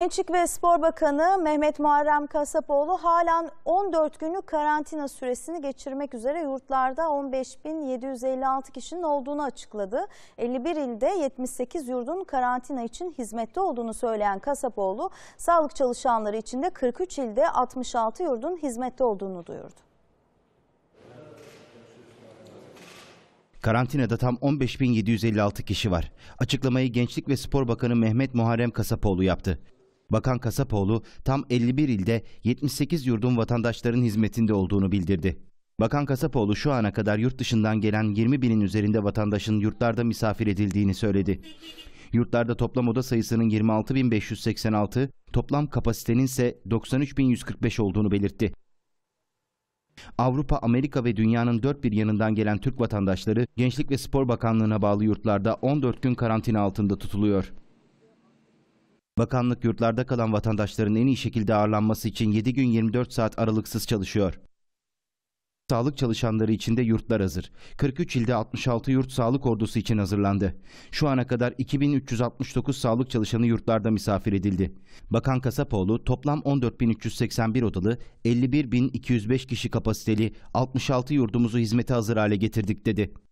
Gençlik ve Spor Bakanı Mehmet Muharrem Kasapoğlu halen 14 günlük karantina süresini geçirmek üzere yurtlarda 15.756 kişinin olduğunu açıkladı. 51 ilde 78 yurdun karantina için hizmette olduğunu söyleyen Kasapoğlu, sağlık çalışanları için de 43 ilde 66 yurdun hizmette olduğunu duyurdu. Karantinada tam 15.756 kişi var. Açıklamayı Gençlik ve Spor Bakanı Mehmet Muharrem Kasapoğlu yaptı. Bakan Kasapoğlu tam 51 ilde 78 yurdun vatandaşların hizmetinde olduğunu bildirdi. Bakan Kasapoğlu şu ana kadar yurt dışından gelen 20 binin üzerinde vatandaşın yurtlarda misafir edildiğini söyledi. Yurtlarda toplam oda sayısının 26.586, toplam kapasitenin ise 93.145 olduğunu belirtti. Avrupa, Amerika ve dünyanın dört bir yanından gelen Türk vatandaşları Gençlik ve Spor Bakanlığı'na bağlı yurtlarda 14 gün karantina altında tutuluyor. Bakanlık yurtlarda kalan vatandaşların en iyi şekilde ağırlanması için 7 gün 24 saat aralıksız çalışıyor. Sağlık çalışanları için de yurtlar hazır. 43 ilde 66 yurt sağlık ordusu için hazırlandı. Şu ana kadar 2369 sağlık çalışanı yurtlarda misafir edildi. Bakan Kasapoğlu toplam 14381 odalı 51205 kişi kapasiteli 66 yurdumuzu hizmete hazır hale getirdik dedi.